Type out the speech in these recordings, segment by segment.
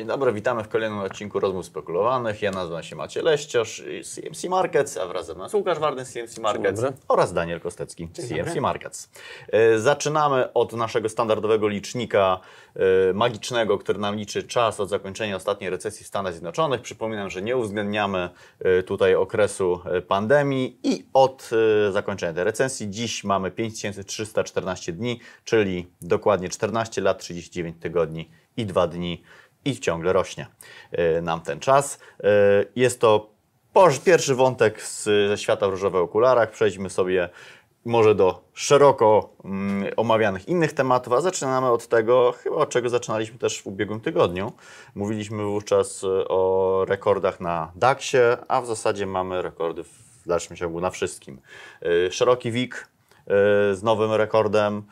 Dzień dobry, witamy w kolejnym odcinku Rozmów Spekulowanych. Ja nazywam się Maciej Leściarz z CMC Markets, a wraz ze mną jest Łukasz Warny z CMC Markets oraz Daniel Kostecki z CMC Markets. E, zaczynamy od naszego standardowego licznika e, magicznego, który nam liczy czas od zakończenia ostatniej recesji w Stanach Zjednoczonych. Przypominam, że nie uwzględniamy e, tutaj okresu pandemii i od zakończenia tej recesji. Dziś mamy 5314 dni, czyli dokładnie 14 lat, 39 tygodni i 2 dni i ciągle rośnie e, nam ten czas. E, jest to pierwszy wątek ze świata w różowych okularach. Przejdźmy sobie może do szeroko mm, omawianych innych tematów, a zaczynamy od tego, chyba od czego zaczynaliśmy też w ubiegłym tygodniu. Mówiliśmy wówczas e, o rekordach na DAX-ie, a w zasadzie mamy rekordy w dalszym ciągu na wszystkim. szeroki WIG z nowym rekordem,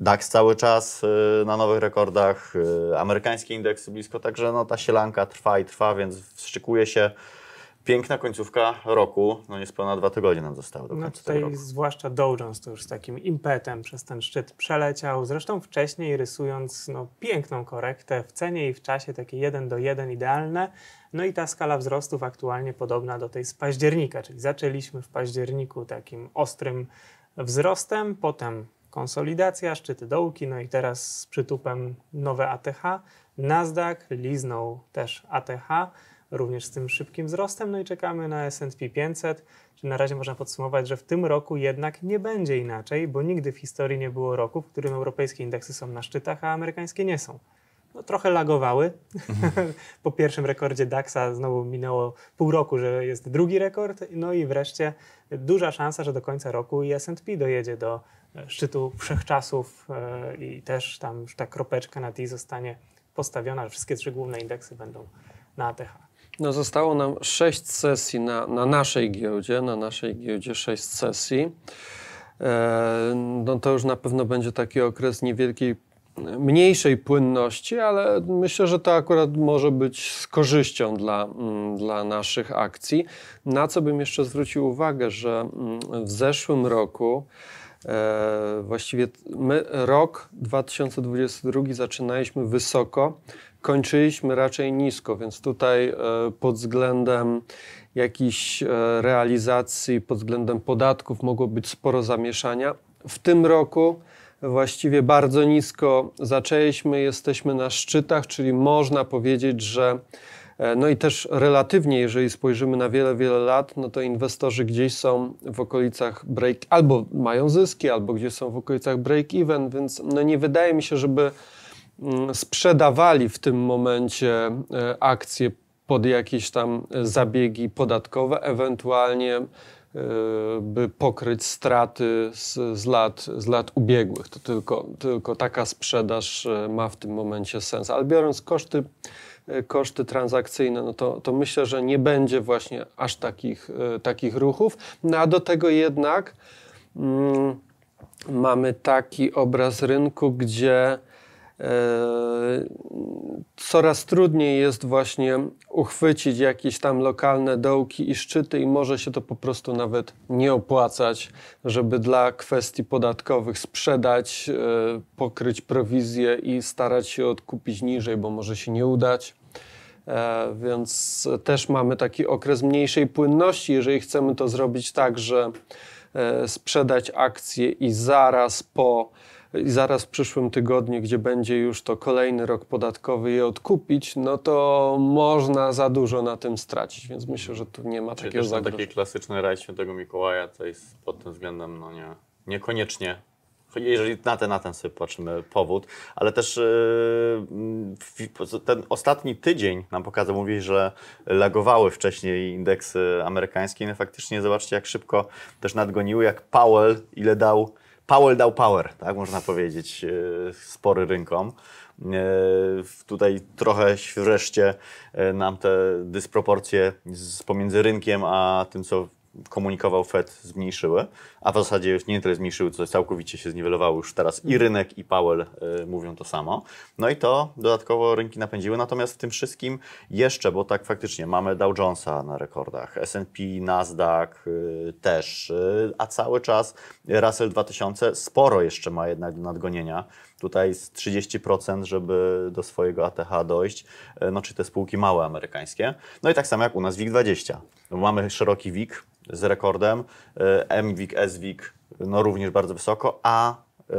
DAX cały czas y, na nowych rekordach, y, amerykańskie indeksy blisko, także no, ta sielanka trwa i trwa, więc szykuje się piękna końcówka roku, no niespełna dwa tygodnie nam zostały do no końca no tutaj roku. zwłaszcza Dow Jones to już z takim impetem przez ten szczyt przeleciał, zresztą wcześniej rysując no, piękną korektę w cenie i w czasie, takie 1 do 1 idealne, no i ta skala wzrostów aktualnie podobna do tej z października, czyli zaczęliśmy w październiku takim ostrym wzrostem, potem konsolidacja, szczyty dołki, no i teraz z przytupem nowe ATH. Nasdaq liznął też ATH, również z tym szybkim wzrostem, no i czekamy na S&P 500, Czy na razie można podsumować, że w tym roku jednak nie będzie inaczej, bo nigdy w historii nie było roku, w którym europejskie indeksy są na szczytach, a amerykańskie nie są. No, trochę lagowały. Mhm. po pierwszym rekordzie DAXa znowu minęło pół roku, że jest drugi rekord. No i wreszcie duża szansa, że do końca roku i S&P dojedzie do szczytu wszechczasów e, i też tam już ta kropeczka na i zostanie postawiona, że wszystkie trzy główne indeksy będą na ATH. No zostało nam sześć sesji na, na naszej giełdzie, na naszej giełdzie sześć sesji. E, no to już na pewno będzie taki okres niewielkiej, mniejszej płynności, ale myślę, że to akurat może być z korzyścią dla, mm, dla naszych akcji. Na co bym jeszcze zwrócił uwagę, że mm, w zeszłym roku E, właściwie my rok 2022 zaczynaliśmy wysoko, kończyliśmy raczej nisko, więc tutaj e, pod względem jakichś e, realizacji, pod względem podatków mogło być sporo zamieszania. W tym roku właściwie bardzo nisko zaczęliśmy, jesteśmy na szczytach, czyli można powiedzieć, że E, no i też relatywnie, jeżeli spojrzymy na wiele, wiele lat, no to inwestorzy gdzieś są w okolicach break, albo mają zyski, albo gdzieś są w okolicach break-even, więc no nie wydaje mi się, żeby mm, sprzedawali w tym momencie e, akcje pod jakieś tam e, zabiegi podatkowe, ewentualnie by pokryć straty z, z, lat, z lat ubiegłych. To tylko, tylko taka sprzedaż ma w tym momencie sens. Ale biorąc koszty E, koszty transakcyjne, no to, to myślę, że nie będzie właśnie aż takich, e, takich ruchów. No a do tego jednak mm, mamy taki obraz rynku, gdzie e, coraz trudniej jest właśnie uchwycić jakieś tam lokalne dołki i szczyty i może się to po prostu nawet nie opłacać, żeby dla kwestii podatkowych sprzedać, pokryć prowizję i starać się odkupić niżej, bo może się nie udać. E, więc też mamy taki okres mniejszej płynności, jeżeli chcemy to zrobić tak, że e, sprzedać akcje i zaraz po i zaraz w przyszłym tygodniu, gdzie będzie już to kolejny rok podatkowy, je odkupić, no to można za dużo na tym stracić, więc myślę, że tu nie ma Czyli takiego zagrożenia. taki klasyczny raj świętego Mikołaja, to jest pod tym względem, no nie, niekoniecznie jeżeli na ten, na ten sobie patrzymy powód, ale też yy, ten ostatni tydzień nam pokazał, mówi, że lagowały wcześniej indeksy amerykańskie. No faktycznie zobaczcie, jak szybko też nadgoniły, jak Powell, ile dał, Powell dał power, tak można powiedzieć, yy, spory rynkom. E, tutaj trochę wreszcie nam te dysproporcje z, pomiędzy rynkiem a tym, co komunikował Fed, zmniejszyły a w zasadzie już nie tyle zmniejszyły, co całkowicie się zniwelowały już teraz i mhm. rynek, i Powell y, mówią to samo. No i to dodatkowo rynki napędziły, natomiast w tym wszystkim jeszcze, bo tak faktycznie mamy Dow Jonesa na rekordach, S&P, Nasdaq y, też, y, a cały czas Russell 2000 sporo jeszcze ma jednak do nadgonienia tutaj z 30%, żeby do swojego ATH dojść, y, no czy te spółki małe amerykańskie. No i tak samo jak u nas WIG20. Mamy szeroki WIG z rekordem, y, MWIG Bezwik no również bardzo wysoko, a y,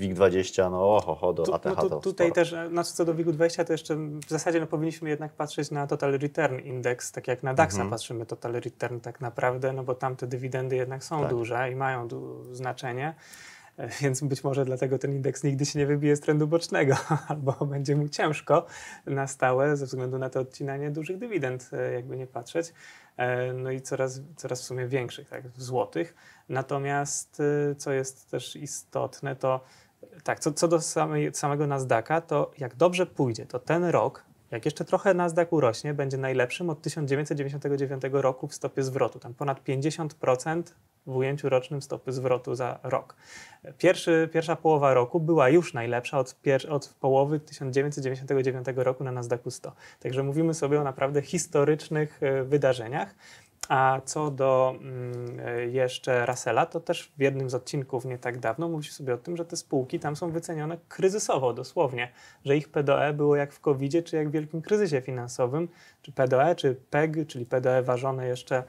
WIG20, no oho, oho do tu, ATH no Tutaj sporo. też, e, znaczy co do WIG-20, to jeszcze w zasadzie no, powinniśmy jednak patrzeć na Total Return Index, tak jak na DAX-a mhm. patrzymy Total Return tak naprawdę, no bo tam te dywidendy jednak są tak. duże i mają du znaczenie, e, więc być może dlatego ten indeks nigdy się nie wybije z trendu bocznego, albo będzie mu ciężko na stałe ze względu na to odcinanie dużych dywidend, e, jakby nie patrzeć. E, no i coraz, coraz w sumie większych, tak, w złotych. Natomiast y, co jest też istotne, to tak, co, co do samej, samego Nasdaqa, to jak dobrze pójdzie, to ten rok jak jeszcze trochę Nasdaq urośnie, będzie najlepszym od 1999 roku w stopie zwrotu. Tam ponad 50% w ujęciu rocznym stopy zwrotu za rok. Pierwszy, pierwsza połowa roku była już najlepsza od, od połowy 1999 roku na Nasdaqu 100. Także mówimy sobie o naprawdę historycznych e, wydarzeniach. A co do mm, jeszcze Rasela, to też w jednym z odcinków nie tak dawno mówił sobie o tym, że te spółki tam są wycenione kryzysowo, dosłownie, że ich PDE było jak w covid czy jak w wielkim kryzysie finansowym, czy PDE, czy PEG, czyli PDE ważone jeszcze y,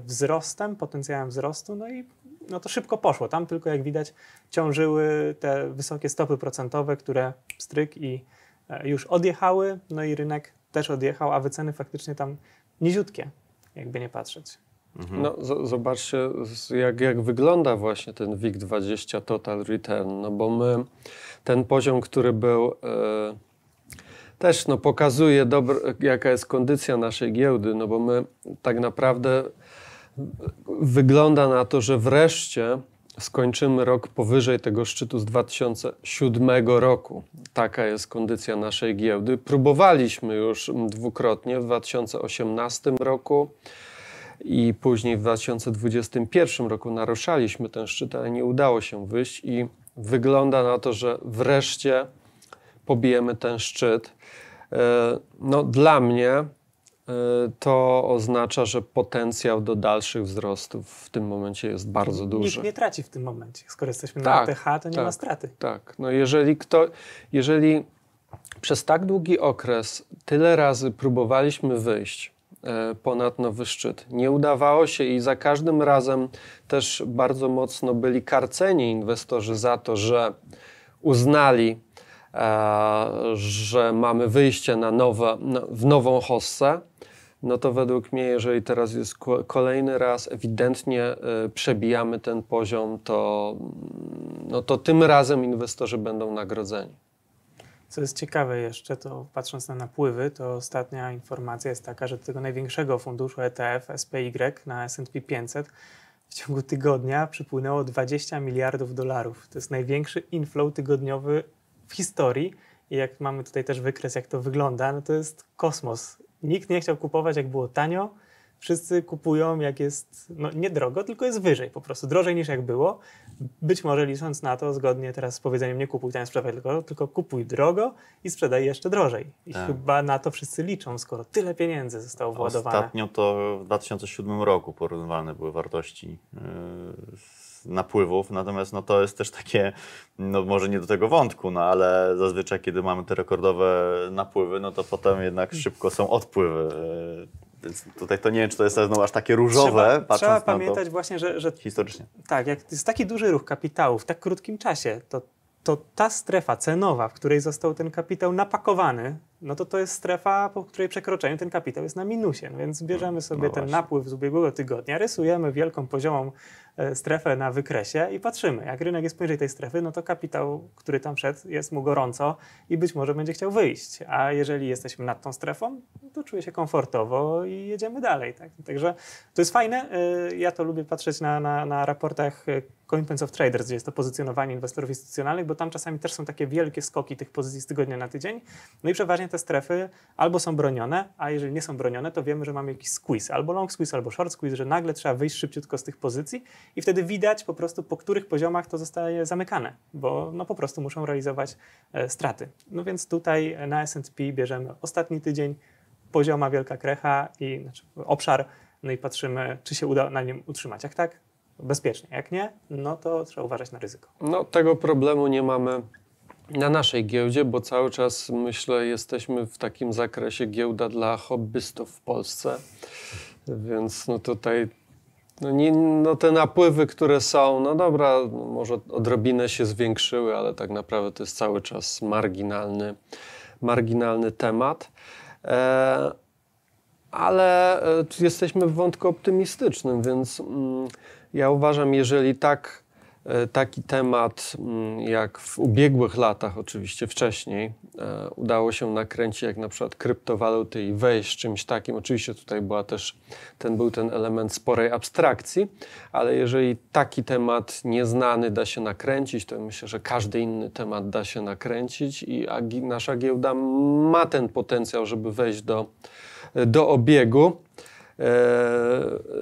wzrostem, potencjałem wzrostu, no i no to szybko poszło. Tam tylko jak widać ciążyły te wysokie stopy procentowe, które stryk i e, już odjechały, no i rynek też odjechał, a wyceny faktycznie tam niziutkie jakby nie patrzeć. Mhm. No, z- zobaczcie, jak, jak wygląda właśnie ten WIG20 Total Return, no bo my, ten poziom, który był, e, też no, pokazuje, dobro, jaka jest kondycja naszej giełdy, no bo my tak naprawdę wygląda na to, że wreszcie skończymy rok powyżej tego szczytu z 2007 roku. Taka jest kondycja naszej giełdy. Próbowaliśmy już dwukrotnie w 2018 roku i później w 2021 roku naruszaliśmy ten szczyt, ale nie udało się wyjść i wygląda na to, że wreszcie pobijemy ten szczyt. E, no, dla mnie Y, to oznacza, że potencjał do dalszych wzrostów w tym momencie jest bardzo duży. Nikt nie traci w tym momencie. Skoro jesteśmy tak, na ATH, to nie tak, ma straty. Tak. No jeżeli, kto, jeżeli przez tak długi okres tyle razy próbowaliśmy wyjść y, ponad nowy szczyt, nie udawało się i za każdym razem też bardzo mocno byli karceni inwestorzy za to, że uznali E, że mamy wyjście na nowe, w nową hossę, no to według mnie, jeżeli teraz jest kolejny raz, ewidentnie e, przebijamy ten poziom, to, mm, no to tym razem inwestorzy będą nagrodzeni. Co jest ciekawe jeszcze, to patrząc na napływy, to ostatnia informacja jest taka, że do tego największego funduszu ETF SPY na S&P 500 w ciągu tygodnia przypłynęło 20 miliardów dolarów. To jest największy inflow tygodniowy w historii i jak mamy tutaj też wykres, jak to wygląda, no to jest kosmos. Nikt nie chciał kupować, jak było tanio. Wszyscy kupują, jak jest no, nie drogo, tylko jest wyżej, po prostu drożej niż jak było. Być może licząc na to, zgodnie teraz z powiedzeniem, nie kupuj tanio, sprzedawaj tylko, tylko kupuj drogo i sprzedaj jeszcze drożej. I tak. chyba na to wszyscy liczą, skoro tyle pieniędzy zostało Ostatnio władowane. Ostatnio to w 2007 roku porównywane były wartości yy, napływów, natomiast no, to jest też takie, no może nie do tego wątku, no ale zazwyczaj kiedy mamy te rekordowe napływy, no to potem jednak szybko są odpływy. E, więc tutaj to nie wiem, czy to jest no, aż takie różowe. Trzeba, trzeba pamiętać właśnie, że, że, Historycznie. Tak, jak jest taki duży ruch kapitału w tak krótkim czasie, to, to ta strefa cenowa, w której został ten kapitał napakowany, no to to jest strefa, po której przekroczeniu ten kapitał jest na minusie. No więc bierzemy no, sobie no ten napływ z ubiegłego tygodnia, rysujemy wielką poziomą e, strefę na wykresie i patrzymy. Jak rynek jest poniżej tej strefy, no to kapitał, który tam wszedł, jest mu gorąco i być może będzie chciał wyjść. A jeżeli jesteśmy nad tą strefą, no to czuję się komfortowo i jedziemy dalej. Tak? Także to jest fajne. E, ja to lubię patrzeć na, na, na raportach e, Coinpens of Traders, gdzie jest to pozycjonowanie inwestorów instytucjonalnych, bo tam czasami też są takie wielkie skoki tych pozycji z tygodnia na tydzień. No i przeważnie te strefy albo są bronione, a jeżeli nie są bronione, to wiemy, że mamy jakiś squeeze, albo long squeeze, albo short squeeze, że nagle trzeba wyjść szybciutko z tych pozycji i wtedy widać po prostu, po których poziomach to zostaje zamykane, bo no po prostu muszą realizować e, straty. No więc tutaj na S&P bierzemy ostatni tydzień, pozioma wielka krecha i znaczy obszar, no i patrzymy, czy się uda na nim utrzymać. Jak tak, bezpiecznie. Jak nie, no to trzeba uważać na ryzyko. No tego problemu nie mamy na naszej giełdzie, bo cały czas myślę, jesteśmy w takim zakresie giełda dla hobbystów w Polsce. Więc no tutaj no, nie, no te napływy, które są, no dobra, no, może odrobinę się zwiększyły, ale tak naprawdę to jest cały czas marginalny, marginalny temat. E, ale e, jesteśmy w wątku optymistycznym, więc mm, ja uważam, jeżeli tak E, taki temat, mm, jak w ubiegłych latach, oczywiście wcześniej, e, udało się nakręcić, jak na przykład kryptowaluty i wejść czymś takim. Oczywiście tutaj była też, ten był ten element sporej abstrakcji, ale jeżeli taki temat nieznany da się nakręcić, to myślę, że każdy inny temat da się nakręcić i nasza giełda ma ten potencjał, żeby wejść do, do obiegu, e,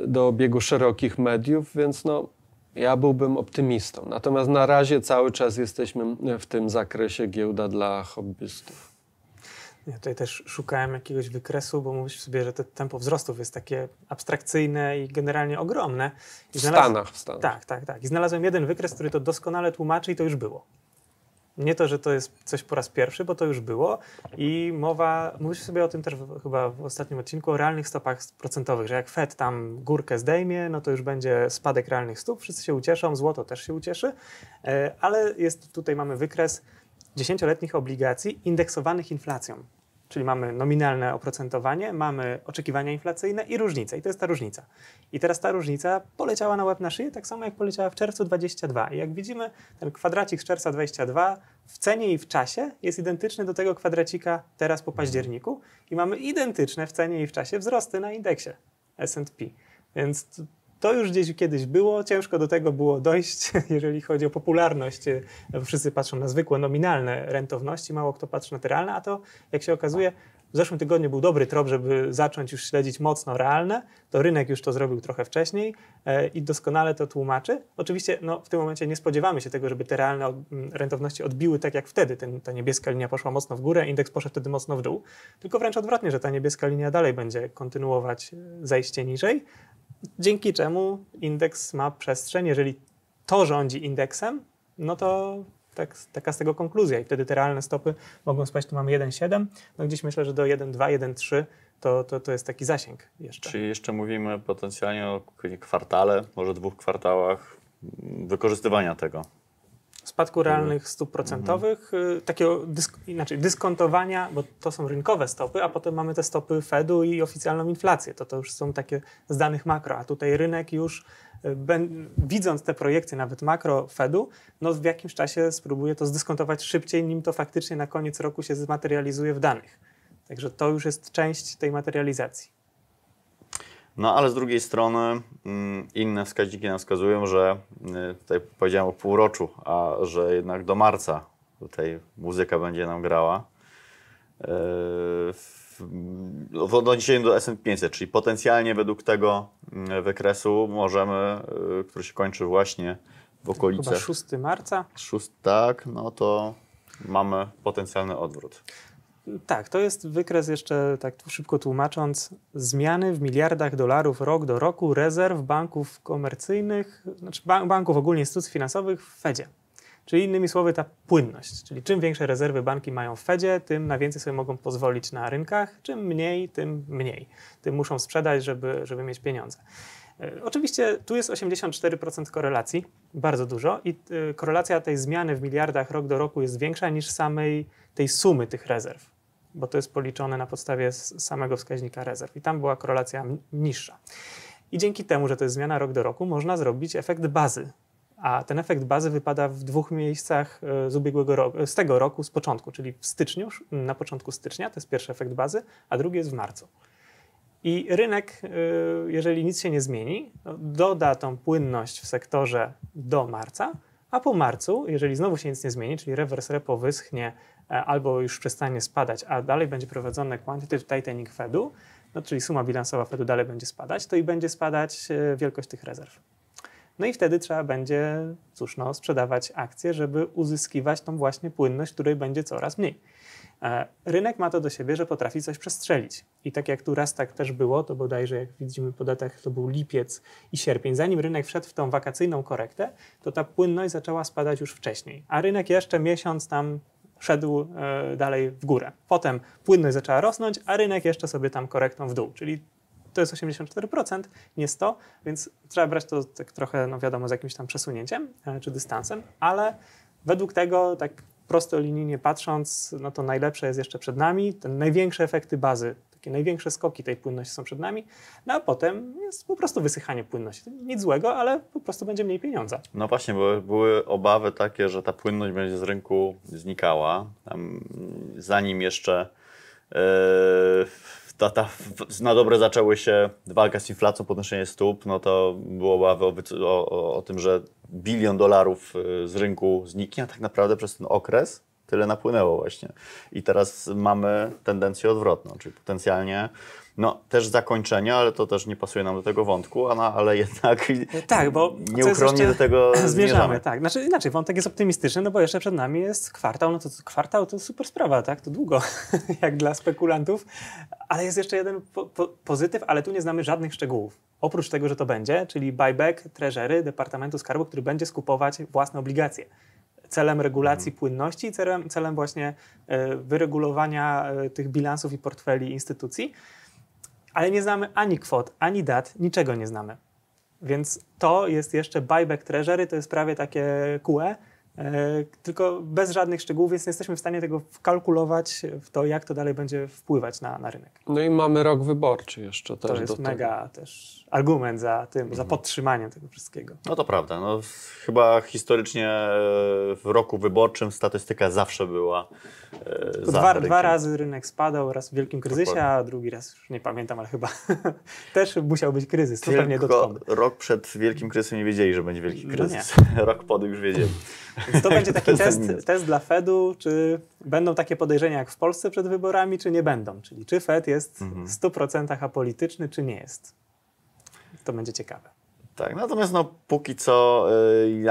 do obiegu szerokich mediów, więc no ja byłbym optymistą, natomiast na razie cały czas jesteśmy w tym zakresie giełda dla hobbystów. Ja tutaj też szukałem jakiegoś wykresu, bo mówisz sobie, że to tempo wzrostów jest takie abstrakcyjne i generalnie ogromne. I znalaz... w Stanach, w Stanach. Tak, tak, tak. I znalazłem jeden wykres, który to doskonale tłumaczy i to już było. Nie to, że to jest coś po raz pierwszy, bo to już było i mowa, mówiliśmy sobie o tym też w, chyba w ostatnim odcinku, o realnych stopach procentowych, że jak Fed tam górkę zdejmie, no to już będzie spadek realnych stóp, wszyscy się ucieszą, złoto też się ucieszy, e, ale jest, tutaj mamy wykres dziesięcioletnich obligacji indeksowanych inflacją. Czyli mamy nominalne oprocentowanie, mamy oczekiwania inflacyjne i różnica. I to jest ta różnica. I teraz ta różnica poleciała na łeb na szyję, tak samo jak poleciała w czerwcu 22. I jak widzimy, ten kwadracik z czerwca 22 w cenie i w czasie jest identyczny do tego kwadracika teraz po październiku. I mamy identyczne w cenie i w czasie wzrosty na indeksie S&P. Więc to już gdzieś kiedyś było, ciężko do tego było dojść, jeżeli chodzi o popularność. Wszyscy patrzą na zwykłe, nominalne rentowności, mało kto patrzy na te realne, a to, jak się okazuje, w zeszłym tygodniu był dobry trop, żeby zacząć już śledzić mocno realne, to rynek już to zrobił trochę wcześniej e, i doskonale to tłumaczy. Oczywiście no, w tym momencie nie spodziewamy się tego, żeby te realne rentowności odbiły tak jak wtedy. Ten, ta niebieska linia poszła mocno w górę, indeks poszedł wtedy mocno w dół, tylko wręcz odwrotnie, że ta niebieska linia dalej będzie kontynuować e, zejście niżej, Dzięki czemu indeks ma przestrzeń. Jeżeli to rządzi indeksem, no to tak, taka z tego konkluzja. I wtedy te realne stopy mogą spaść, tu mamy 1,7, no gdzieś myślę, że do 1,2, 1,3 to, to, to jest taki zasięg jeszcze. Czyli jeszcze mówimy potencjalnie o kwartale, może dwóch kwartałach wykorzystywania tego spadku mhm. realnych stóp procentowych, mm. takiego dysk inaczej, dyskontowania, bo to są rynkowe stopy, a potem mamy te stopy Fedu i oficjalną inflację. To, to już są takie z danych makro, a tutaj rynek już y, widząc te projekcje nawet makro Fedu, no w jakimś czasie spróbuje to zdyskontować szybciej, nim to faktycznie na koniec roku się zmaterializuje w danych. Także to już jest część tej materializacji. No ale z drugiej strony mm, inne wskaźniki nam wskazują, że y, tutaj powiedziałem o półroczu, a że jednak do marca tutaj muzyka będzie nam grała. Y, w odniesieniu do sm 500, czyli potencjalnie według tego mm, wykresu możemy, y, który się kończy właśnie w okolicach... Chyba 6 marca? 6, tak, no to mamy potencjalny odwrót. Tak, to jest wykres jeszcze, tak szybko tłumacząc, zmiany w miliardach dolarów rok do roku rezerw banków komercyjnych, znaczy banków ogólnie instytucji finansowych w Fedzie. Czyli innymi słowy ta płynność, czyli czym większe rezerwy banki mają w Fedzie, tym na więcej sobie mogą pozwolić na rynkach, czym mniej, tym mniej. Tym muszą sprzedać, żeby, żeby mieć pieniądze. E, oczywiście tu jest 84% korelacji, bardzo dużo, i e, korelacja tej zmiany w miliardach rok do roku jest większa niż samej tej sumy tych rezerw bo to jest policzone na podstawie samego wskaźnika rezerw i tam była korelacja niższa. I dzięki temu, że to jest zmiana rok do roku, można zrobić efekt bazy. A ten efekt bazy wypada w dwóch miejscach e, z ubiegłego roku, e, z tego roku, z początku, czyli w styczniu, na początku stycznia, to jest pierwszy efekt bazy, a drugi jest w marcu. I rynek, e, jeżeli nic się nie zmieni, no, doda tą płynność w sektorze do marca, a po marcu, jeżeli znowu się nic nie zmieni, czyli rewers repo wyschnie, E, albo już przestanie spadać, a dalej będzie prowadzone quantitative tightening Fedu, no czyli suma bilansowa Fedu dalej będzie spadać, to i będzie spadać e, wielkość tych rezerw. No i wtedy trzeba będzie, cóż no, sprzedawać akcje, żeby uzyskiwać tą właśnie płynność, której będzie coraz mniej. E, rynek ma to do siebie, że potrafi coś przestrzelić. I tak jak tu raz tak też było, to bodajże jak widzimy po datach, to był lipiec i sierpień. Zanim rynek wszedł w tą wakacyjną korektę, to ta płynność zaczęła spadać już wcześniej. A rynek jeszcze miesiąc tam szedł e, dalej w górę. Potem płynność zaczęła rosnąć, a rynek jeszcze sobie tam korektą w dół, czyli to jest 84%, nie 100, więc trzeba brać to tak trochę, no wiadomo, z jakimś tam przesunięciem e, czy dystansem, ale według tego, tak prosto linijnie patrząc, no to najlepsze jest jeszcze przed nami. Te największe efekty bazy takie największe skoki tej płynności są przed nami, no a potem jest po prostu wysychanie płynności. Nic złego, ale po prostu będzie mniej pieniądza. No właśnie, bo były obawy takie, że ta płynność będzie z rynku znikała, Tam, zanim jeszcze yy, ta, ta, na dobre zaczęły się walka z inflacją, podnoszenie stóp, no to było obawy o, o, o tym, że bilion dolarów e, z rynku zniknie, a tak naprawdę przez ten okres tyle napłynęło właśnie. I teraz mamy tendencję odwrotną, czyli potencjalnie no, też zakończenie, ale to też nie pasuje nam do tego wątku, ale jednak no tak, bo nieuchronnie do tego zmierzamy. zmierzamy. Tak, znaczy, inaczej, wątek jest optymistyczny, no bo jeszcze przed nami jest kwartał, no to kwartał to super sprawa, tak, to długo, jak dla spekulantów, ale jest jeszcze jeden po, po, pozytyw, ale tu nie znamy żadnych szczegółów. Oprócz tego, że to będzie, czyli buyback treżery Departamentu Skarbu, który będzie skupować własne obligacje celem regulacji mhm. płynności i celem, celem właśnie e, wyregulowania e, tych bilansów i portfeli instytucji. Ale nie znamy ani kwot, ani dat, niczego nie znamy. Więc to jest jeszcze buyback treasury, to jest prawie takie QE, E, tylko bez żadnych szczegółów, więc nie jesteśmy w stanie tego wkalkulować w to, jak to dalej będzie wpływać na, na rynek. No i mamy rok wyborczy jeszcze też. To jest mega też argument za tym, mhm. za podtrzymaniem tego wszystkiego. No to prawda. No, chyba historycznie e, w roku wyborczym statystyka zawsze była e, za dwa, dwa, razy rynek spadał, raz w wielkim kryzysie, Dokładnie. a drugi raz, już nie pamiętam, ale chyba też musiał być kryzys. To Tylko pewnie rok przed wielkim kryzysem nie wiedzieli, że będzie wielki no kryzys. No rok po już wiedzieli. to będzie taki test, test dla Fedu, czy będą takie podejrzenia jak w Polsce przed wyborami, czy nie będą. Czyli czy Fed jest mhm. w 100% apolityczny, czy nie jest. To będzie ciekawe. Tak, natomiast no, póki co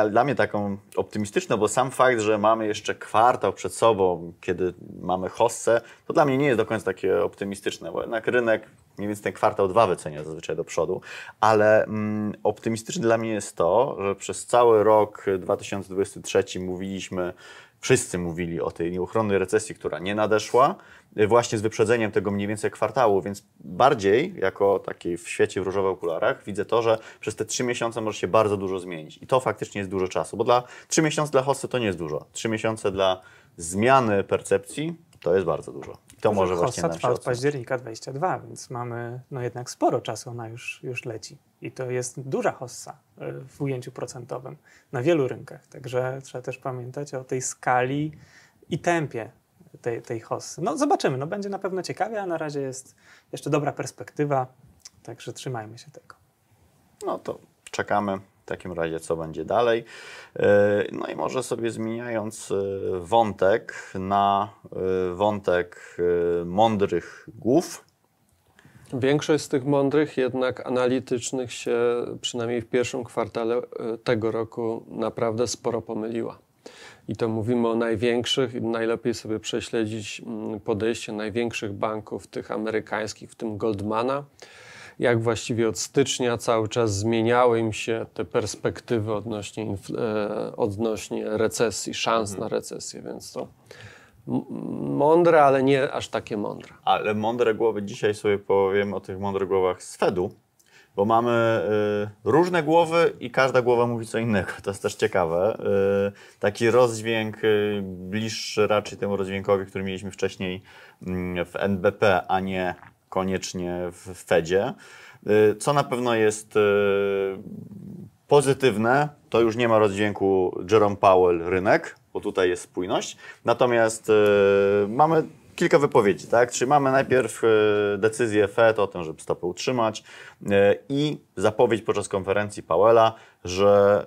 y, dla mnie taką optymistyczną, bo sam fakt, że mamy jeszcze kwartał przed sobą, kiedy mamy hossę, to dla mnie nie jest do końca takie optymistyczne, bo jednak rynek mniej więcej ten kwartał dwa wycenia zazwyczaj do przodu, ale mm, optymistyczne dla mnie jest to, że przez cały rok 2023 mówiliśmy, wszyscy mówili o tej nieuchronnej recesji, która nie nadeszła, y, właśnie z wyprzedzeniem tego mniej więcej kwartału, więc bardziej jako taki w świecie w różowych okularach widzę to, że przez te trzy miesiące może się bardzo dużo zmienić i to faktycznie jest dużo czasu, bo dla trzy miesiące dla hosty to nie jest dużo, trzy miesiące dla zmiany percepcji to jest bardzo dużo to może właśnie nam trwa od października 22, więc mamy no jednak sporo czasu, ona już, już leci. I to jest duża hossa e, w ujęciu procentowym na wielu rynkach. Także trzeba też pamiętać o tej skali i tempie tej, tej hossy. No zobaczymy, no będzie na pewno ciekawie, a na razie jest jeszcze dobra perspektywa, także trzymajmy się tego. No to czekamy. W takim razie co będzie dalej? E, no i może sobie zmieniając e, wątek na e, wątek mądrych głów. Większość z tych mądrych, jednak analitycznych, się przynajmniej w pierwszym kwartale tego roku naprawdę sporo pomyliła. I to mówimy o największych, najlepiej sobie prześledzić mm, podejście największych banków, tych amerykańskich, w tym Goldmana, jak właściwie od stycznia cały czas zmieniały im się te perspektywy odnośnie, e, odnośnie recesji, szans na mhm. recesję, więc to mądre, ale nie aż takie mądre. Ale mądre głowy, dzisiaj sobie powiem o tych mądrych głowach z Fedu, bo mamy y, różne głowy i każda głowa mówi co innego. To jest też ciekawe. Y, taki rozdźwięk y, bliższy raczej temu rozdźwiękowi, który mieliśmy wcześniej mm, w NBP, a nie koniecznie w Fedzie. Y, co na pewno jest y, pozytywne, to już nie ma rozdźwięku Jerome Powell rynek, bo tutaj jest spójność. Natomiast y, mamy kilka wypowiedzi, tak? Czy mamy najpierw decyzję Fed o tym, żeby stopy utrzymać i zapowiedź podczas konferencji Powella, że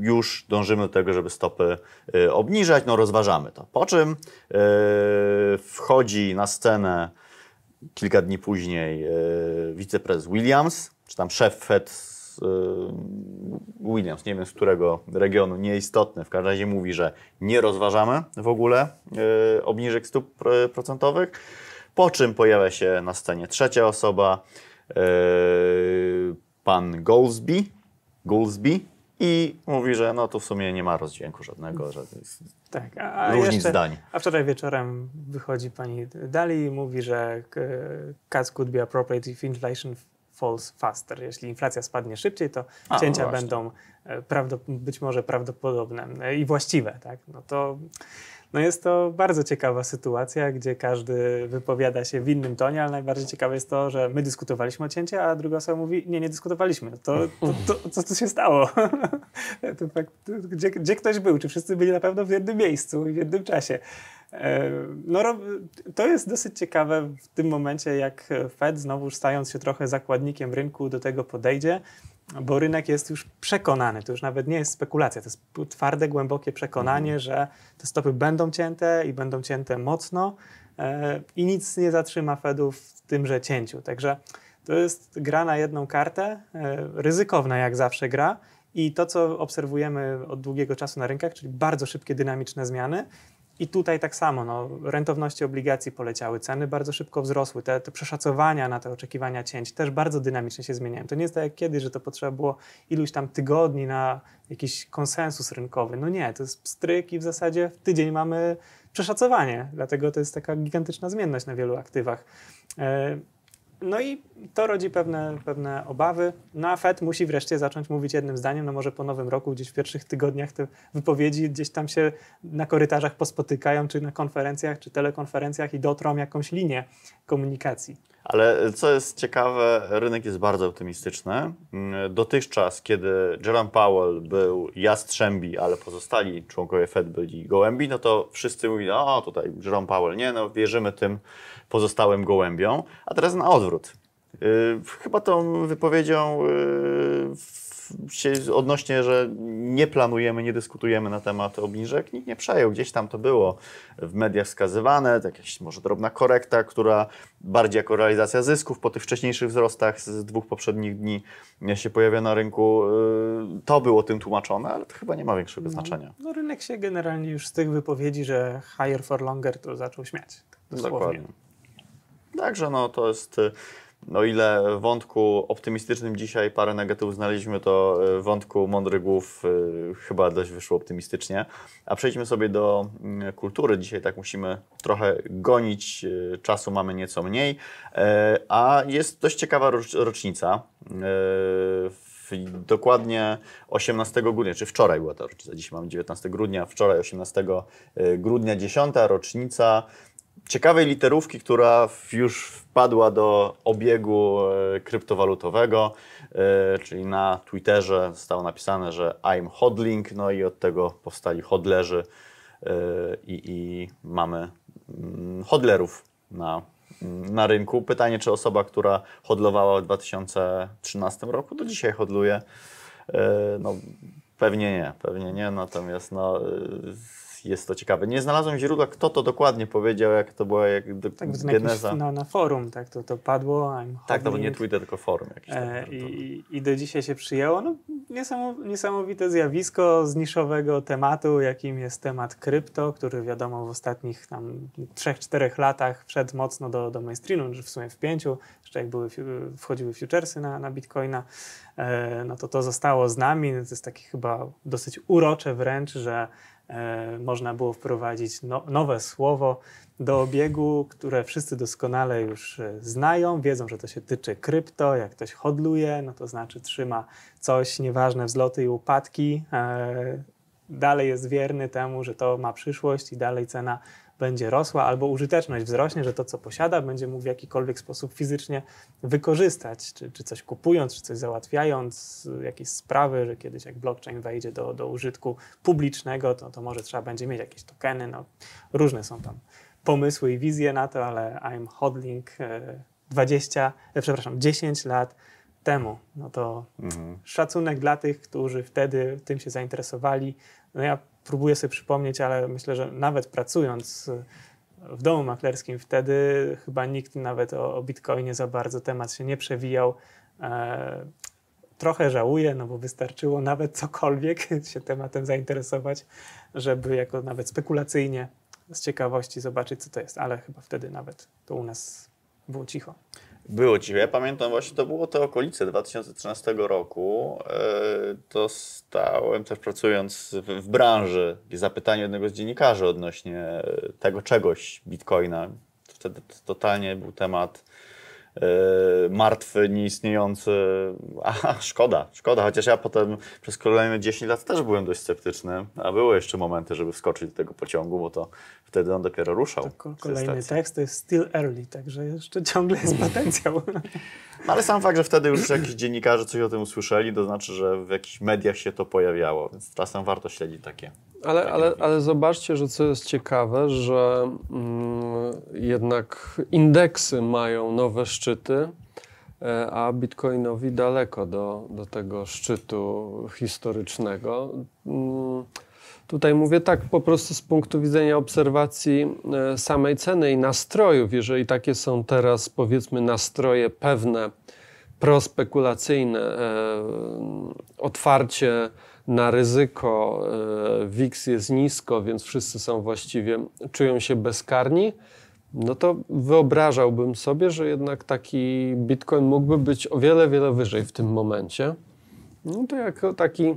już dążymy do tego, żeby stopy obniżać, no rozważamy to. Po czym wchodzi na scenę kilka dni później e, wiceprezes Williams, czy tam szef Fed e, Williams, nie wiem z którego regionu, nieistotny, w każdym razie mówi, że nie rozważamy w ogóle e, obniżek stóp procentowych. Po czym pojawia się na scenie trzecia osoba, pan Goldsby, Goldsby i mówi, że no to w sumie nie ma rozdźwięku żadnego, że tak, a różnic jeszcze, zdań. A wczoraj wieczorem wychodzi pani Dali i mówi, że e, cuts could be appropriate if inflation falls faster. Jeśli inflacja spadnie szybciej, to a, no cięcia no będą e, prawdop- być może prawdopodobne i właściwe. Tak? No to no jest to bardzo ciekawa sytuacja, gdzie każdy wypowiada się w innym tonie, ale najbardziej ciekawe jest to, że my dyskutowaliśmy o cięcie, a druga osoba mówi, nie, nie dyskutowaliśmy. To, to, to co tu się stało? gdzie, gdzie ktoś był? Czy wszyscy byli na pewno w jednym miejscu i w jednym czasie? E, no, to jest dosyć ciekawe w tym momencie, jak Fed, znowu stając się trochę zakładnikiem rynku, do tego podejdzie bo rynek jest już przekonany, to już nawet nie jest spekulacja, to jest twarde, głębokie przekonanie, mhm. że te stopy będą cięte i będą cięte mocno e, i nic nie zatrzyma Fedów w tymże cięciu. Także to jest gra na jedną kartę, e, ryzykowna jak zawsze gra i to, co obserwujemy od długiego czasu na rynkach, czyli bardzo szybkie, dynamiczne zmiany, i tutaj tak samo, no, rentowności obligacji poleciały, ceny bardzo szybko wzrosły, te, te, przeszacowania na te oczekiwania cięć też bardzo dynamicznie się zmieniają. To nie jest tak jak kiedyś, że to potrzeba było iluś tam tygodni na jakiś konsensus rynkowy. No nie, to jest pstryk i w zasadzie w tydzień mamy przeszacowanie, dlatego to jest taka gigantyczna zmienność na wielu aktywach. E, no i to rodzi pewne, pewne obawy. No a Fed musi wreszcie zacząć mówić jednym zdaniem. No może po nowym roku, gdzieś w pierwszych tygodniach te wypowiedzi gdzieś tam się na korytarzach pospotykają, czy na konferencjach, czy telekonferencjach i dotrą jakąś linię komunikacji. Ale co jest ciekawe, rynek jest bardzo optymistyczny. Dotychczas, kiedy Jerome Powell był jastrzębi, ale pozostali członkowie Fed byli gołębi, no to wszyscy mówili, o tutaj Jerome Powell, nie, no wierzymy tym pozostałym gołębią, a teraz na odwrót. Yy, chyba tą wypowiedzią yy, odnośnie, że nie planujemy, nie dyskutujemy na temat obniżek, nikt nie przejął. Gdzieś tam to było w mediach wskazywane, jakaś może drobna korekta, która bardziej jako realizacja zysków po tych wcześniejszych wzrostach z dwóch poprzednich dni się pojawia na rynku. Yy, to było tym tłumaczone, ale to chyba nie ma większego no, znaczenia. No rynek się generalnie już z tych wypowiedzi, że higher for longer to zaczął śmiać. Tak dosłownie. Dokładnie. Także no, to jest... Y, o no, ile wątku optymistycznym dzisiaj parę negatywów znaleźliśmy, to y, wątku mądrych głów y, chyba dość wyszło optymistycznie. A przejdźmy sobie do mm, kultury. Dzisiaj tak musimy trochę gonić, czasu mamy nieco mniej. E, a jest dość ciekawa rocznica. E, dokładnie 18 grudnia, czy wczoraj była ta rocznica, dzisiaj mamy 19 grudnia, wczoraj 18 e, grudnia, 10 rocznica ciekawej literówki, która już wpadła do obiegu e, kryptowalutowego, e, czyli na Twitterze zostało napisane, że I'm hodling, no i od tego powstali hodlerzy e, i, i mamy mm, hodlerów na, mm, na rynku. Pytanie, czy osoba, która hodlowała w 2013 roku, do dzisiaj hodluje? No, pewnie nie, pewnie nie, natomiast no jest to ciekawe. Nie znalazłem źródła, kto to dokładnie powiedział, jak to była jak do, tak, geneza. Na, no, na, forum, tak, to, to padło. I'm tak, to był nie Twitter, tylko forum E, i, I do dzisiaj się przyjęło. No, niesamowite zjawisko z niszowego tematu, jakim jest temat krypto, który wiadomo w ostatnich tam 3-4 latach wszedł mocno do, do mainstreamu, w sumie w pięciu, jeszcze jak były, wchodziły futuresy na, na bitcoina, e, no to to zostało z nami. To jest takie chyba dosyć urocze wręcz, że E, można było wprowadzić no, nowe słowo do obiegu, które wszyscy doskonale już e, znają, wiedzą, że to się tyczy krypto, jak ktoś hodluje, no to znaczy trzyma coś, nieważne wzloty i upadki, e, dalej jest wierny temu, że to ma przyszłość i dalej cena będzie rosła albo użyteczność wzrośnie, że to, co posiada, będzie mógł w jakikolwiek sposób fizycznie wykorzystać, czy, czy coś kupując, czy coś załatwiając, jakieś sprawy, że kiedyś jak blockchain wejdzie do, do użytku publicznego, to, to może trzeba będzie mieć jakieś tokeny, no różne są tam pomysły i wizje na to, ale I'm hodling 20, e, e, przepraszam, 10 lat temu. No to mhm. szacunek dla tych, którzy wtedy tym się zainteresowali. No ja próbuję sobie przypomnieć, ale myślę, że nawet pracując e, w domu maklerskim wtedy chyba nikt nawet o, o bitcoinie za bardzo temat się nie przewijał. E, trochę żałuję, no bo wystarczyło nawet cokolwiek się tematem zainteresować, żeby jako nawet spekulacyjnie z ciekawości zobaczyć, co to jest, ale chyba wtedy nawet to u nas było cicho. Było dziwne. Pamiętam właśnie, to było te okolice 2013 roku. E, dostałem też pracując w, w branży zapytanie jednego z dziennikarzy odnośnie tego czegoś, bitcoina. Wtedy totalnie był temat Y, martwy, nieistniejący. A szkoda, szkoda. Chociaż ja potem przez kolejne 10 lat też byłem dość sceptyczny, a były jeszcze momenty, żeby wskoczyć do tego pociągu, bo to wtedy on dopiero ruszał. To kolejny tekst to jest still early, także jeszcze ciągle jest potencjał. No ale sam fakt, że wtedy już jakiś dziennikarze coś o tym usłyszeli, to znaczy, że w jakichś mediach się to pojawiało, więc czasem warto śledzić takie ale, ale, ale zobaczcie, że co jest ciekawe, że mm, jednak indeksy mają nowe szczyty, e, a bitcoinowi daleko do, do tego szczytu historycznego. Mm, tutaj mówię tak po prostu z punktu widzenia obserwacji e, samej ceny i nastrojów. Jeżeli takie są teraz, powiedzmy, nastroje pewne, prospekulacyjne, e, otwarcie, na ryzyko e, WIX jest nisko, więc wszyscy są właściwie, czują się bezkarni, no to wyobrażałbym sobie, że jednak taki bitcoin mógłby być o wiele, wiele wyżej w tym momencie. No to jako taki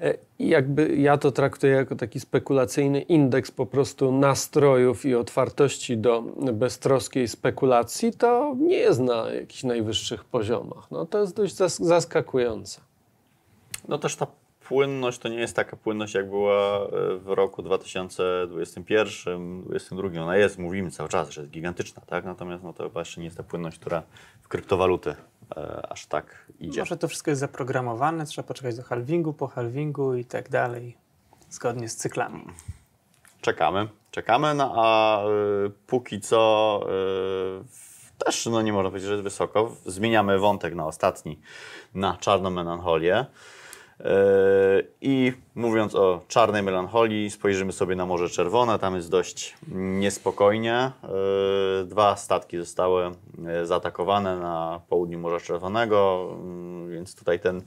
e, jakby ja to traktuję jako taki spekulacyjny indeks po prostu nastrojów i otwartości do beztroskiej spekulacji, to nie jest na jakichś najwyższych poziomach. No, to jest dość zaskakujące. No też ta płynność to nie jest taka płynność, jak była e, w roku 2021, 2022. Ona jest, mówimy cały czas, że jest gigantyczna, tak? Natomiast no, to chyba jeszcze nie jest ta płynność, która w kryptowaluty e, aż tak idzie. Może to wszystko jest zaprogramowane, trzeba poczekać do halvingu, po halvingu i tak dalej, zgodnie z cyklami. Czekamy, czekamy, no a y, póki co y, też no, nie można powiedzieć, że jest wysoko. Zmieniamy wątek na ostatni, na czarną melancholię. Yy, I mówiąc o czarnej melancholii, spojrzymy sobie na Morze Czerwone. Tam jest dość niespokojnie. Yy, dwa statki zostały yy, zaatakowane na południu Morza Czerwonego, więc tutaj ten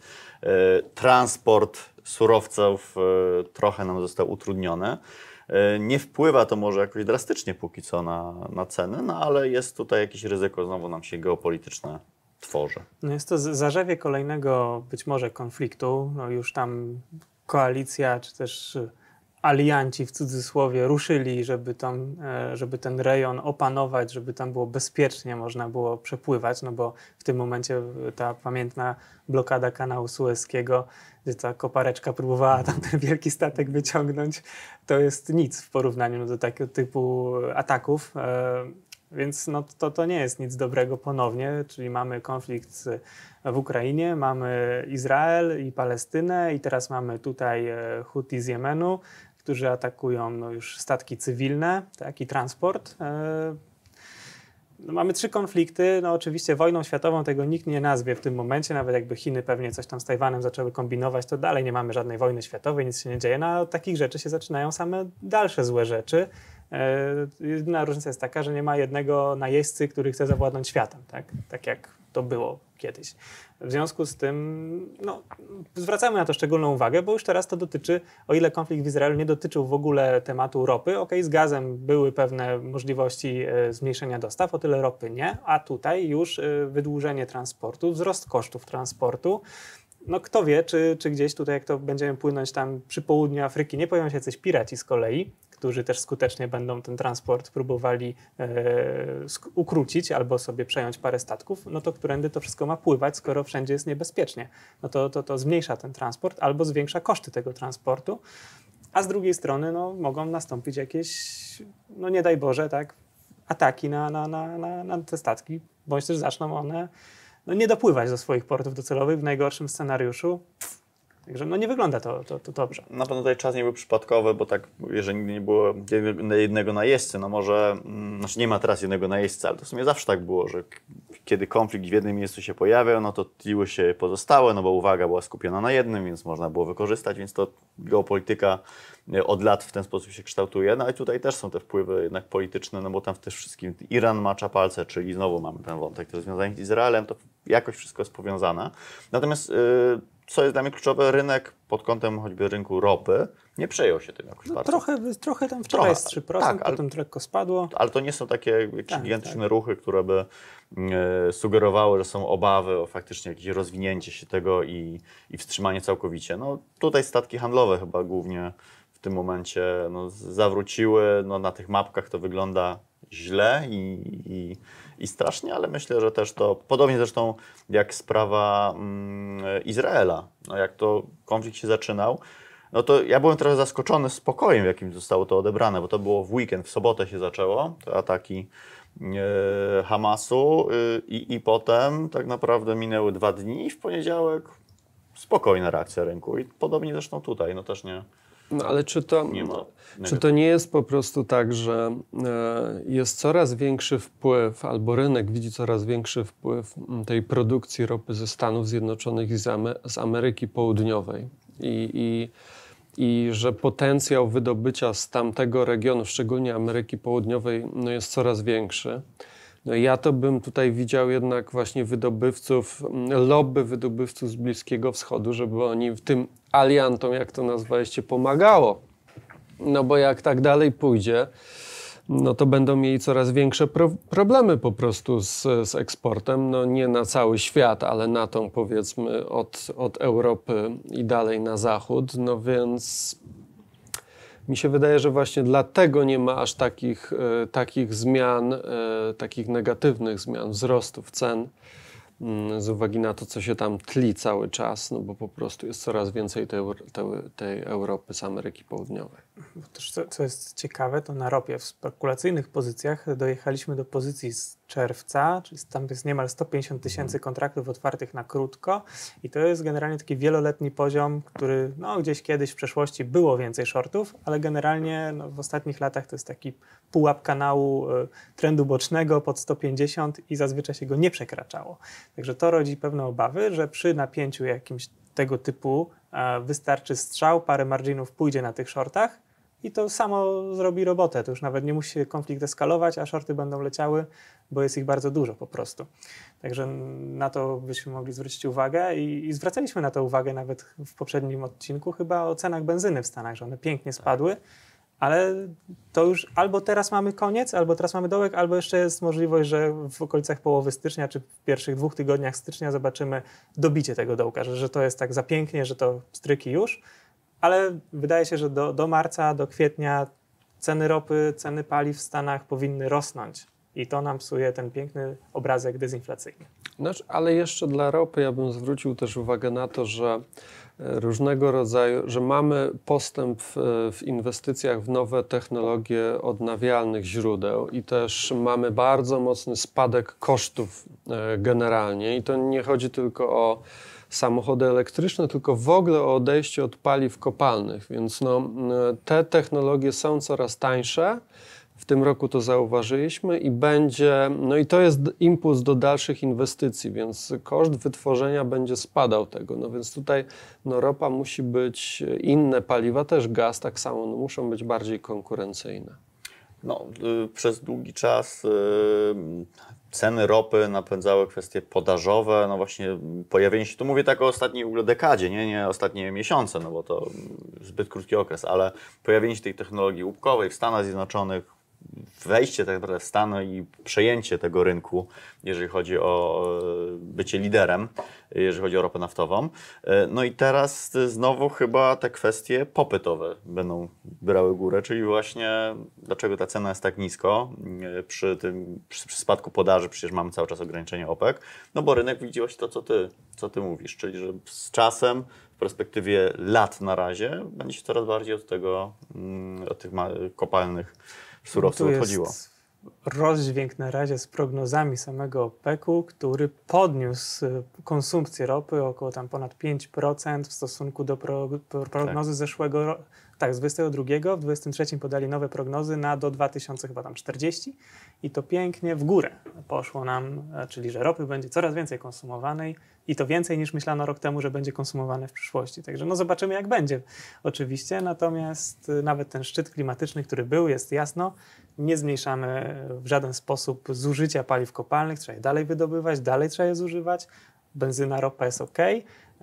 transport surowców trochę nam został utrudniony. Nie wpływa to może jakoś drastycznie póki co na, na ceny, no ale jest tutaj jakieś ryzyko, znowu nam się geopolityczne no jest to zarzewie kolejnego być może konfliktu. No już tam koalicja czy też alianci w cudzysłowie ruszyli, żeby, tam, e, żeby ten rejon opanować, żeby tam było bezpiecznie można było przepływać, no bo w tym momencie ta pamiętna blokada kanału sueskiego, gdzie ta kopareczka próbowała tam ten wielki statek wyciągnąć, to jest nic w porównaniu do takiego typu ataków. E, więc no, to, to nie jest nic dobrego ponownie, czyli mamy konflikt w Ukrainie, mamy Izrael i Palestynę i teraz mamy tutaj e, Huti z Jemenu, którzy atakują no, już statki cywilne tak, i transport. E, no, mamy trzy konflikty. No, oczywiście wojną światową tego nikt nie nazwie w tym momencie. Nawet jakby Chiny pewnie coś tam z Tajwanem zaczęły kombinować, to dalej nie mamy żadnej wojny światowej, nic się nie dzieje. No, a od takich rzeczy się zaczynają same dalsze złe rzeczy. E, jedyna różnica jest taka, że nie ma jednego najeźdźcy, który chce zawładnąć światem, tak, tak jak to było kiedyś. W związku z tym no, zwracamy na to szczególną uwagę, bo już teraz to dotyczy, o ile konflikt w Izraelu nie dotyczył w ogóle tematu ropy, ok, z gazem były pewne możliwości e, zmniejszenia dostaw, o tyle ropy nie, a tutaj już e, wydłużenie transportu, wzrost kosztów transportu. No kto wie, czy, czy gdzieś tutaj, jak to będziemy płynąć tam przy południu Afryki, nie pojawią się jacyś piraci z kolei, którzy też skutecznie będą ten transport próbowali e, ukrócić albo sobie przejąć parę statków, no to którędy to wszystko ma pływać, skoro wszędzie jest niebezpiecznie. No to, to, to zmniejsza ten transport albo zwiększa koszty tego transportu. A z drugiej strony no, mogą nastąpić jakieś, no nie daj Boże, tak, ataki na, na, na, na, na te statki, bądź też zaczną one no, nie dopływać do swoich portów docelowych w najgorszym scenariuszu. Pff Także no nie wygląda to, to, to dobrze. Na pewno tutaj czas nie był przypadkowy, bo tak, jeżeli nie było jednego najeźdźcy, no może, mm, znaczy nie ma teraz jednego najeździe, ale to w sumie zawsze tak było, że kiedy konflikt w jednym miejscu się pojawiał, no to tliły się pozostałe, no bo uwaga była skupiona na jednym, więc można było wykorzystać, więc to geopolityka e, od lat w ten sposób się kształtuje. No i tutaj też są te wpływy jednak polityczne, no bo tam też wszystkim Iran macza palce, czyli znowu mamy ten wątek to związanie z Izraelem, to jakoś wszystko jest powiązane. Natomiast yy, co jest dla mnie kluczowe, rynek pod kątem choćby rynku ropy nie przejął się tym jakoś no, bardzo. Trochę, trochę tam wczoraj trochę, jest 3%, tak, potem lekko spadło. Ale to nie są takie tak, tak, gigantyczne tak. ruchy, które by mm, e, sugerowały, że są obawy o faktycznie jakieś rozwinięcie się tego i, i wstrzymanie całkowicie. No tutaj statki handlowe chyba głównie w tym momencie no, zawróciły. No, na tych mapkach to wygląda źle i, i i strasznie, ale myślę, że też to, podobnie zresztą jak sprawa mm, Izraela, no jak to konflikt się zaczynał, no to ja byłem trochę zaskoczony spokojem, w jakim zostało to odebrane, bo to było w weekend, w sobotę się zaczęło, te ataki e, Hamasu y, i, i potem tak naprawdę minęły dwa dni i w poniedziałek spokojna reakcja rynku i podobnie zresztą tutaj, no też nie... No ale czy to, nie ma czy to nie jest po prostu tak, że e, jest coraz większy wpływ, albo rynek widzi coraz większy wpływ tej produkcji ropy ze Stanów Zjednoczonych i z Ameryki Południowej? I, i, i że potencjał wydobycia z tamtego regionu, szczególnie Ameryki Południowej, no jest coraz większy. No ja to bym tutaj widział jednak właśnie wydobywców, mm, lobby wydobywców z Bliskiego Wschodu, żeby oni w tym aliantom, jak to nazwaliście, pomagało. No bo jak tak dalej pójdzie, no to będą mieli coraz większe pro problemy po prostu z, z, eksportem, no nie na cały świat, ale na tą powiedzmy od, od Europy i dalej na zachód, no więc mi się wydaje, że właśnie dlatego nie ma aż takich, e, takich zmian, e, takich negatywnych zmian, wzrostów cen, mm, z uwagi na to, co się tam tli cały czas, no bo po prostu jest coraz więcej tej, tej, tej Europy z Ameryki Południowej. Też co, co jest ciekawe, to na ropie w spekulacyjnych pozycjach dojechaliśmy do pozycji z czerwca, czyli tam jest niemal 150 tysięcy mhm. kontraktów otwartych na krótko i to jest generalnie taki wieloletni poziom, który no, gdzieś kiedyś w przeszłości było więcej shortów, ale generalnie no, w ostatnich latach to jest taki pułap kanału e, trendu bocznego pod 150 i zazwyczaj się go nie przekraczało. Także to rodzi pewne obawy, że przy napięciu jakimś tego typu e, wystarczy strzał, parę marginów pójdzie na tych shortach, i to samo zrobi robotę. To już nawet nie musi konflikt eskalować, a shorty będą leciały, bo jest ich bardzo dużo po prostu. Także na to byśmy mogli zwrócić uwagę i, i zwracaliśmy na to uwagę nawet w poprzednim odcinku chyba o cenach benzyny w Stanach, że one pięknie tak. spadły ale to już albo teraz mamy koniec, albo teraz mamy dołek, albo jeszcze jest możliwość, że w okolicach połowy stycznia, czy w pierwszych dwóch tygodniach stycznia zobaczymy dobicie tego dołka, że, że to jest tak za pięknie, że to stryki już, ale wydaje się, że do, do marca, do kwietnia ceny ropy, ceny paliw w Stanach powinny rosnąć. I to nam psuje ten piękny obrazek dezinflacyjny. Znaczy, ale jeszcze dla ropy ja bym zwrócił też uwagę na to, że e, różnego rodzaju, że mamy postęp w, w, inwestycjach w nowe technologie odnawialnych źródeł i też mamy bardzo mocny spadek kosztów e, generalnie. I to nie chodzi tylko o samochody elektryczne, tylko w ogóle o odejście od paliw kopalnych. Więc no, te technologie są coraz tańsze. W tym roku to zauważyliśmy i będzie, no i to jest impuls do dalszych inwestycji, więc koszt wytworzenia będzie spadał tego. No więc tutaj no ropa musi być, inne paliwa, też gaz tak samo, no muszą być bardziej konkurencyjne. No, y, przez długi czas y, ceny ropy napędzały kwestie podażowe, no właśnie pojawienie się, tu mówię tak o ostatniej w ogóle dekadzie, nie, nie ostatnie miesiące, no bo to zbyt krótki okres, ale pojawienie się tej technologii łupkowej w Stanach Zjednoczonych, wejście tak naprawdę w stan i przejęcie tego rynku, jeżeli chodzi o e, bycie liderem, jeżeli chodzi o ropę naftową. E, no i teraz znowu chyba te kwestie popytowe będą brały górę, czyli właśnie dlaczego ta cena jest tak nisko e, przy tym przy, spadku podaży, przecież mamy cały czas ograniczenie OPEC, no bo rynek widzi właśnie to, co ty, co ty mówisz, czyli że z czasem w perspektywie lat na razie będzie się coraz bardziej od tego, mm, od tych kopalnych surowców tu odchodziło. Jest rozdźwięk na razie z prognozami samego OPEC-u, który podniósł e, konsumpcję ropy około tam ponad 5% w stosunku do pro, pro, prognozy tak. zeszłego roku. Tak, z 22, w 23 podali nowe prognozy na do 2040 i to pięknie w górę poszło nam, e, czyli że ropy będzie coraz więcej konsumowanej, i to więcej niż myślano rok temu, że będzie konsumowane w przyszłości. Także no zobaczymy, jak będzie oczywiście. Natomiast y, nawet ten szczyt klimatyczny, który był, jest jasno, nie zmniejszamy w żaden sposób zużycia paliw kopalnych, trzeba je dalej wydobywać, dalej trzeba je zużywać. Benzyna, ropa jest ok.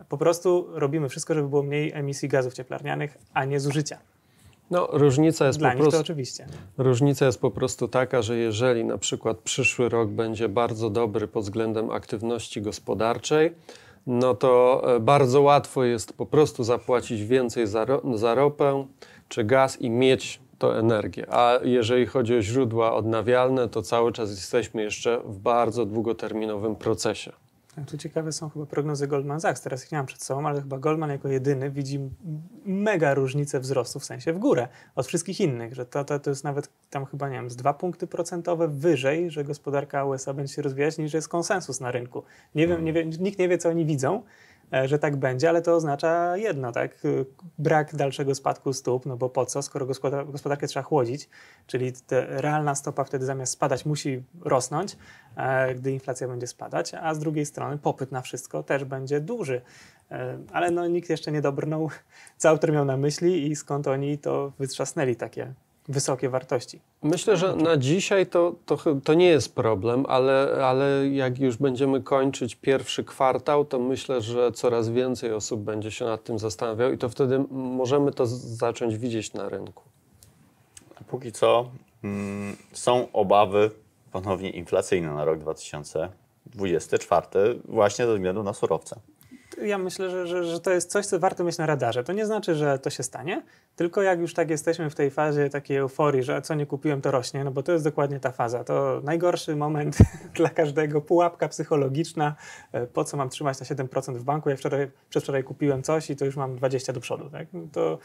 Po prostu robimy wszystko, żeby było mniej emisji gazów cieplarnianych, a nie zużycia. No, różnica jest Dla po prostu. oczywiście. Różnica jest po prostu taka, że jeżeli na przykład przyszły rok będzie bardzo dobry pod względem aktywności gospodarczej, no to e, bardzo łatwo jest po prostu zapłacić więcej za, za ropę czy gaz i mieć to energię. A jeżeli chodzi o źródła odnawialne, to cały czas jesteśmy jeszcze w bardzo długoterminowym procesie. Tu ciekawe są chyba prognozy Goldman Sachs. Teraz ich nie mam przed sobą, ale chyba Goldman jako jedyny widzi mega różnicę wzrostu, w sensie w górę, od wszystkich innych, że to, to, to jest nawet tam chyba, nie wiem, z dwa punkty procentowe wyżej, że gospodarka USA będzie się rozwijać niż jest konsensus na rynku. Nie wiem, nie wie, nikt nie wie, co oni widzą, E, że tak będzie, ale to oznacza jedno, tak? Brak dalszego spadku stóp, no bo po co, skoro gospodarkę trzeba chłodzić, czyli realna stopa wtedy zamiast spadać musi rosnąć, e, gdy inflacja będzie spadać, a z drugiej strony popyt na wszystko też będzie duży. E, ale no, nikt jeszcze nie dobrnął, co autor miał na myśli i skąd oni to wytrzasnęli takie wysokie wartości. Myślę, że na dzisiaj to, to, to, nie jest problem, ale, ale jak już będziemy kończyć pierwszy kwartał, to myślę, że coraz więcej osób będzie się nad tym zastanawiał i to wtedy możemy to zacząć widzieć na rynku. Póki co mm, są obawy ponownie inflacyjne na rok 2024 właśnie ze względu na surowce ja myślę, że, że, że to jest coś, co warto mieć na radarze. To nie znaczy, że to się stanie, tylko jak już tak jesteśmy w tej fazie takiej euforii, że co nie kupiłem, to rośnie, no bo to jest dokładnie ta faza. To najgorszy moment dla każdego, pułapka psychologiczna, e, po co mam trzymać na 7% w banku, ja wczoraj, przedwczoraj kupiłem coś i to już mam 20 do przodu. Tak? No to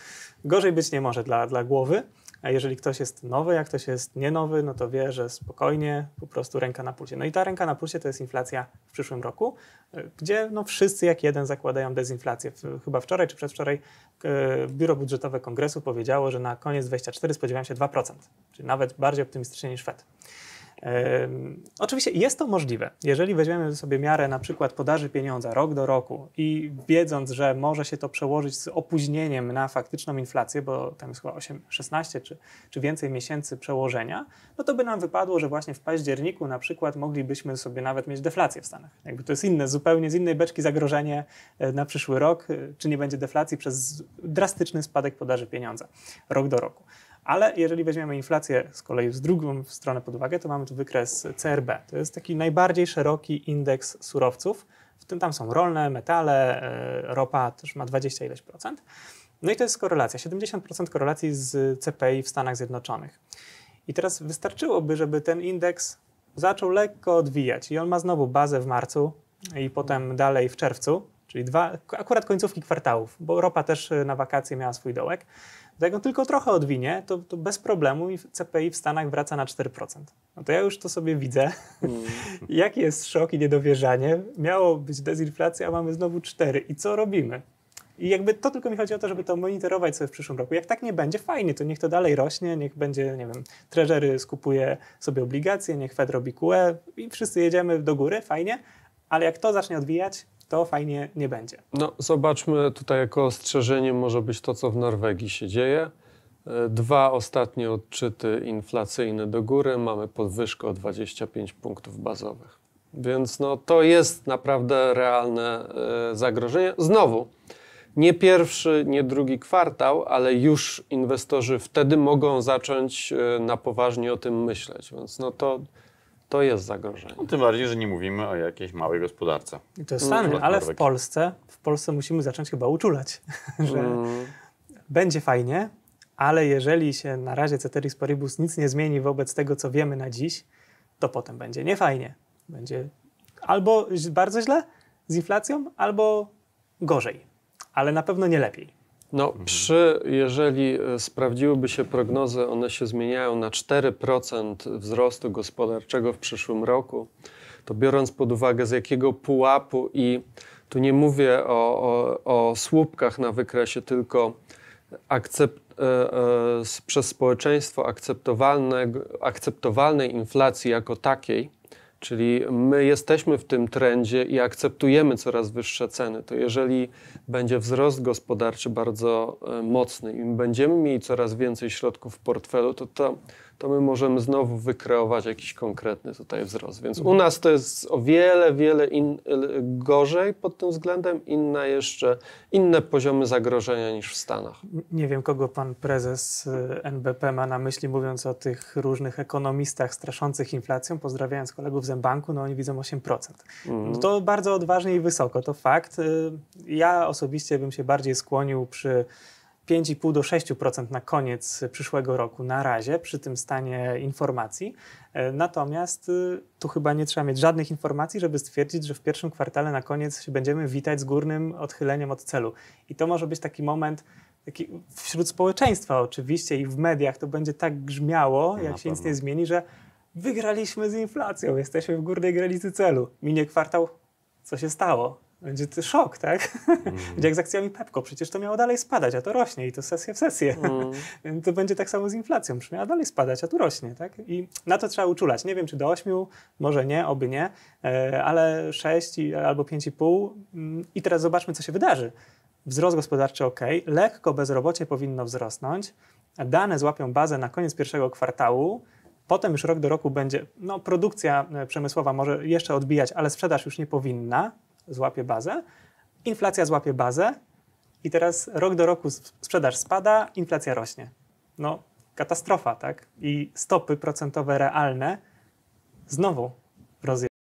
gorzej być nie może dla, dla głowy. Jeżeli ktoś jest nowy, jak ktoś jest nienowy, no to wie, że spokojnie, po prostu ręka na pulsie. No i ta ręka na pulsie to jest inflacja w przyszłym roku, gdzie no wszyscy jak jeden zakładają dezinflację. Chyba wczoraj czy przedwczoraj e, Biuro Budżetowe Kongresu powiedziało, że na koniec 2024 spodziewają się 2%, czyli nawet bardziej optymistycznie niż Fed. Oczywiście jest to możliwe. Jeżeli weźmiemy sobie miarę na przykład podaży pieniądza rok do roku i wiedząc, że może się to przełożyć z opóźnieniem na faktyczną inflację, bo tam jest chyba 8, 16 czy, czy więcej miesięcy przełożenia, no to by nam wypadło, że właśnie w październiku na przykład moglibyśmy sobie nawet mieć deflację w Stanach. Jakby to jest inne, zupełnie z innej beczki zagrożenie e, na przyszły rok, e, czy nie będzie deflacji przez drastyczny spadek podaży pieniądza rok do roku. Ale jeżeli weźmiemy inflację z kolei z drugą stronę pod uwagę, to mamy tu wykres CRB. To jest taki najbardziej szeroki indeks surowców. W tym tam są rolne, metale, e, ropa też ma 20 ileś procent. No i to jest korelacja, 70% korelacji z CPI w Stanach Zjednoczonych. I teraz wystarczyłoby, żeby ten indeks zaczął lekko odwijać i on ma znowu bazę w marcu i potem dalej w czerwcu, czyli dwa, akurat końcówki kwartałów, bo ropa też y, na wakacje miała swój dołek. jak on tylko trochę odwinie, to, to bez problemu CPI w Stanach wraca na 4%. No to ja już to sobie widzę. Mm. Jaki jest szok i niedowierzanie. Miało być dezinflacja, a mamy znowu 4. I co robimy? I jakby to tylko mi chodzi o to, żeby to monitorować sobie w przyszłym roku. Jak tak nie będzie, fajnie, to niech to dalej rośnie, niech będzie, nie wiem, Treasury skupuje sobie obligacje, niech Fed robi QE i wszyscy jedziemy do góry, fajnie, ale jak to zacznie odwijać, to fajnie nie będzie. No, zobaczmy tutaj jako ostrzeżenie może być to, co w Norwegii się dzieje. E, dwa ostatnie odczyty inflacyjne do góry, mamy podwyżkę o 25 punktów bazowych. Więc no, to jest naprawdę realne e, zagrożenie. Znowu, nie pierwszy, nie drugi kwartał, ale już inwestorzy wtedy mogą zacząć e, na poważnie o tym myśleć. Więc no to to jest zagrożenie. No, tym bardziej, że nie mówimy o jakiejś małej gospodarce. I to jest no, ale w Polsce, w Polsce musimy zacząć chyba uczulać, że mm. będzie fajnie, ale jeżeli się na razie Ceteris Paribus nic nie zmieni wobec tego, co wiemy na dziś, to potem będzie niefajnie. Będzie albo bardzo źle z inflacją, albo gorzej, ale na pewno nie lepiej. No, mhm. przy, jeżeli e, sprawdziłyby się prognozy, one się zmieniają na 4% wzrostu gospodarczego w przyszłym roku, to biorąc pod uwagę z jakiego pułapu i tu nie mówię o, o, o słupkach na wykresie, tylko akcept, e, e, przez społeczeństwo akceptowalnej inflacji jako takiej, Czyli my jesteśmy w tym trendzie i akceptujemy coraz wyższe ceny. To jeżeli będzie wzrost gospodarczy bardzo e, mocny i będziemy mieli coraz więcej środków w portfelu, to, to to my możemy znowu wykreować jakiś konkretny tutaj wzrost. Więc u nas to jest o wiele, wiele in, y, gorzej pod tym względem, inna jeszcze, inne poziomy zagrożenia niż w Stanach. Nie wiem, kogo pan prezes y, NBP ma na myśli, mówiąc o tych różnych ekonomistach straszących inflacją, pozdrawiając kolegów z banku no oni widzą 8%. Mhm. No to bardzo odważnie i wysoko, to fakt. Y, ja osobiście bym się bardziej skłonił przy 5,5 do 6% na koniec przyszłego roku na razie przy tym stanie informacji. E, natomiast y, tu chyba nie trzeba mieć żadnych informacji, żeby stwierdzić, że w pierwszym kwartale na koniec będziemy witać z górnym odchyleniem od celu. I to może być taki moment, taki wśród społeczeństwa oczywiście i w mediach to będzie tak grzmiało, jak się pewno. nic nie zmieni, że wygraliśmy z inflacją, jesteśmy w górnej granicy celu. Minie kwartał, co się stało? Będzie to szok, tak? Mm. Będzie jak z akcjami Pepko, przecież to miało dalej spadać, a to rośnie i to sesję w sesję. Mm. to będzie tak samo z inflacją, miała dalej spadać, a tu rośnie, tak? I na to trzeba uczulać. Nie wiem, czy do 8, może nie, oby nie, e, ale 6 albo 5,5 mm, i teraz zobaczmy, co się wydarzy. Wzrost gospodarczy ok, lekko bezrobocie powinno wzrosnąć, dane złapią bazę na koniec pierwszego kwartału, Potem już rok do roku będzie, no produkcja e, przemysłowa może jeszcze odbijać, ale sprzedaż już nie powinna złapie bazę, inflacja złapie bazę i teraz rok do roku sprzedaż spada, inflacja rośnie. No, katastrofa, tak? I stopy procentowe realne znowu